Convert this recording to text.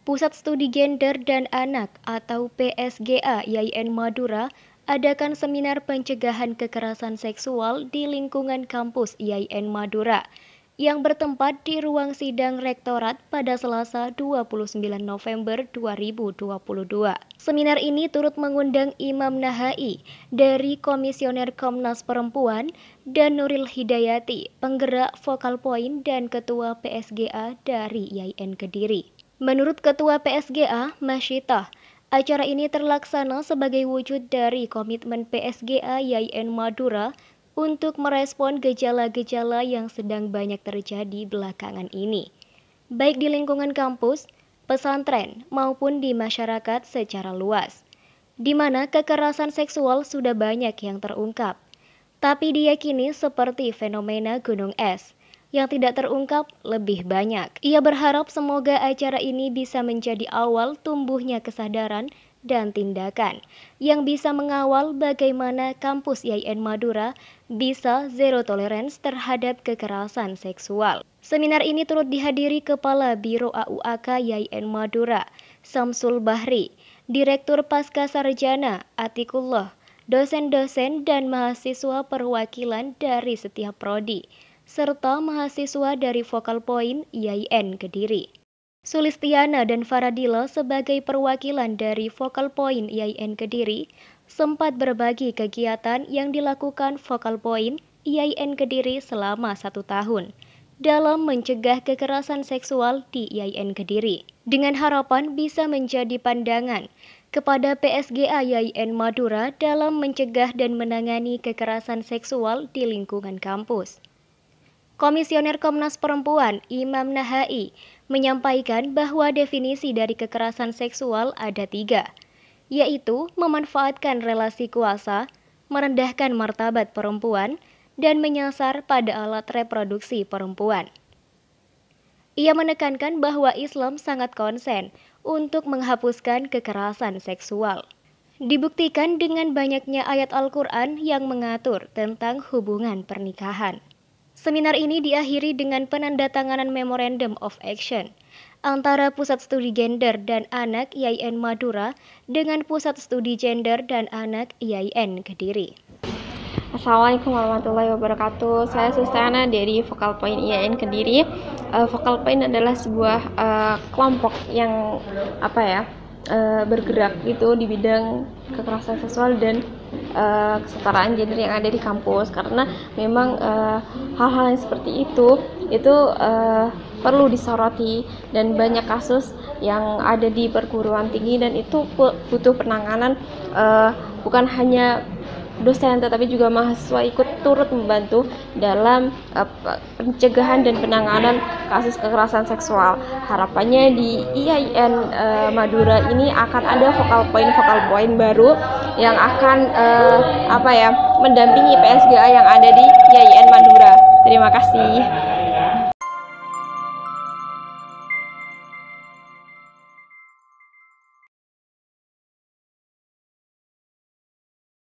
Pusat Studi Gender dan Anak atau PSGA YIN Madura adakan seminar pencegahan kekerasan seksual di lingkungan kampus YIN Madura yang bertempat di ruang sidang rektorat pada Selasa 29 November 2022. Seminar ini turut mengundang Imam Nahai dari Komisioner Komnas Perempuan dan Nuril Hidayati, penggerak Vokal poin dan Ketua PSGA dari YIN Kediri. Menurut Ketua PSGA, Masyita, acara ini terlaksana sebagai wujud dari komitmen PSGA YIN Madura untuk merespon gejala-gejala yang sedang banyak terjadi belakangan ini, baik di lingkungan kampus, pesantren, maupun di masyarakat secara luas, di mana kekerasan seksual sudah banyak yang terungkap, tapi diyakini seperti fenomena gunung es – yang tidak terungkap lebih banyak. Ia berharap semoga acara ini bisa menjadi awal tumbuhnya kesadaran dan tindakan yang bisa mengawal bagaimana kampus YN Madura bisa zero tolerance terhadap kekerasan seksual. Seminar ini turut dihadiri Kepala Biro AUAK YN Madura, Samsul Bahri, Direktur Pasca Sarjana Atikullah, dosen-dosen dan mahasiswa perwakilan dari setiap prodi serta mahasiswa dari Vokal Point IAIN Kediri. Sulistiana dan Faradila sebagai perwakilan dari Vokal Point IAIN Kediri sempat berbagi kegiatan yang dilakukan Vokal Point IAIN Kediri selama satu tahun dalam mencegah kekerasan seksual di IAIN Kediri dengan harapan bisa menjadi pandangan kepada PSGA IAIN Madura dalam mencegah dan menangani kekerasan seksual di lingkungan kampus. Komisioner Komnas Perempuan Imam Nahai menyampaikan bahwa definisi dari kekerasan seksual ada tiga, yaitu memanfaatkan relasi kuasa, merendahkan martabat perempuan, dan menyasar pada alat reproduksi perempuan. Ia menekankan bahwa Islam sangat konsen untuk menghapuskan kekerasan seksual. Dibuktikan dengan banyaknya ayat Al-Quran yang mengatur tentang hubungan pernikahan. Seminar ini diakhiri dengan penandatanganan Memorandum of Action antara Pusat Studi Gender dan Anak IAIN Madura dengan Pusat Studi Gender dan Anak IAIN Kediri. Assalamualaikum warahmatullahi wabarakatuh. Saya Sustana dari Vokal Point IAIN Kediri. Uh, Vokal Point adalah sebuah uh, kelompok yang apa ya? uh, bergerak gitu di bidang kekerasan seksual dan uh, kesetaraan gender yang ada di kampus karena memang eh, hal-hal uh, yang seperti itu itu uh, perlu disoroti dan banyak kasus yang ada di perguruan tinggi dan itu butuh penanganan uh, bukan hanya dosen tetapi juga mahasiswa ikut turut membantu dalam uh, pencegahan dan penanganan kasus kekerasan seksual. Harapannya di e IAIN uh, eh, Madura ini akan ada vokal point vokal point baru yang akan uh, apa ya mendampingi PSGA yang ada di e IAIN Madura. Terima kasih.